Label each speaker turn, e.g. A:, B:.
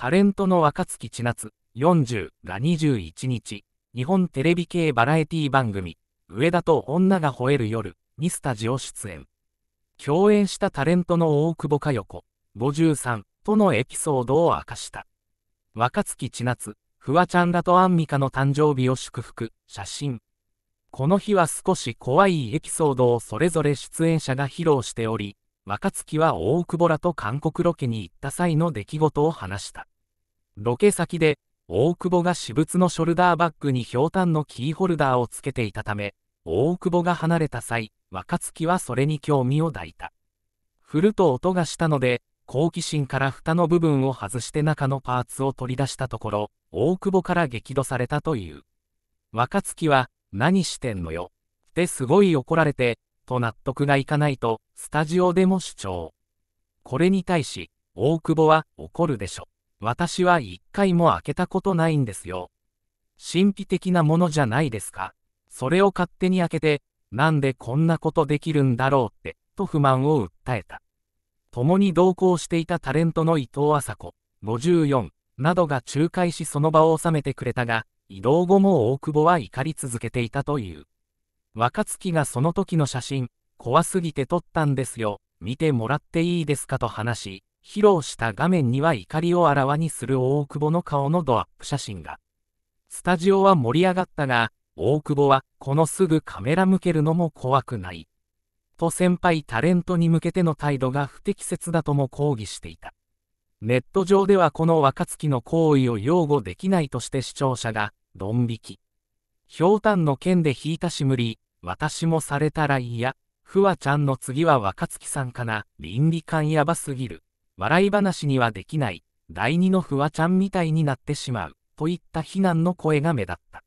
A: タレントの若月千夏40が21日、日本テレビ系バラエティ番組、上田と女が吠える夜にスタジオ出演。共演したタレントの大久保佳代子、53とのエピソードを明かした。若月千夏、フワちゃんらとアンミカの誕生日を祝福、写真。この日は少し怖いエピソードをそれぞれ出演者が披露しており、若月は大久保らと韓国ロケに行った際の出来事を話した。ロケ先で、大久保が私物のショルダーバッグにひょうたんのキーホルダーをつけていたため、大久保が離れた際、若月はそれに興味を抱いた。振ると音がしたので、好奇心から蓋の部分を外して中のパーツを取り出したところ、大久保から激怒されたという。若月は、何してんのよ。ってすごい怒られて、と納得がいかないと、スタジオでも主張。これに対し、大久保は怒るでしょ。私は一回も開けたことないんですよ。神秘的なものじゃないですか。それを勝手に開けて、なんでこんなことできるんだろうって、と不満を訴えた。共に同行していたタレントの伊藤麻子、54などが仲介しその場を収めてくれたが、移動後も大久保は怒り続けていたという。若月がその時の写真、怖すぎて撮ったんですよ、見てもらっていいですかと話し、披露した画面には怒りをあらわにする大久保の顔のドアップ写真が。スタジオは盛り上がったが、大久保はこのすぐカメラ向けるのも怖くない。と先輩タレントに向けての態度が不適切だとも抗議していた。ネット上ではこの若月の行為を擁護できないとして視聴者が、ドン引き。ひょうたんの件で引いたしむり、私もされたらいいや、ふわちゃんの次は若月さんかな、倫理観やばすぎる。笑い話にはできない、第二のフワちゃんみたいになってしまう、といった非難の声が目立った。